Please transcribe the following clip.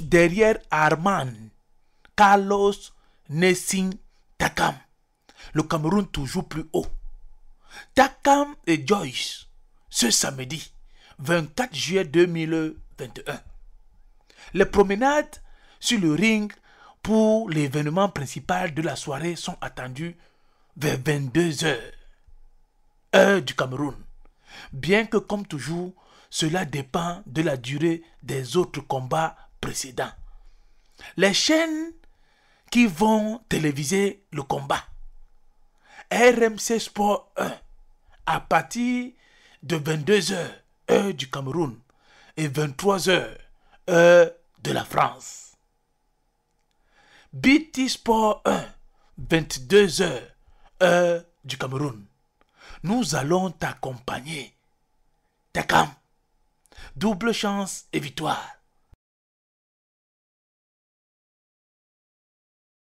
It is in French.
derrière Arman Carlos Nessing Takam. Le Cameroun toujours plus haut. Takam et Joyce, ce samedi 24 juillet 2021. Les promenades sur le ring pour l'événement principal de la soirée sont attendues vers 22h, heure du Cameroun. Bien que comme toujours, cela dépend de la durée des autres combats précédent. Les chaînes qui vont téléviser le combat. RMC Sport 1, à partir de 22h, heure du Cameroun, et 23h, heure de la France. BT Sport 1, 22h, heure du Cameroun. Nous allons t'accompagner. Tacam, Double chance et victoire.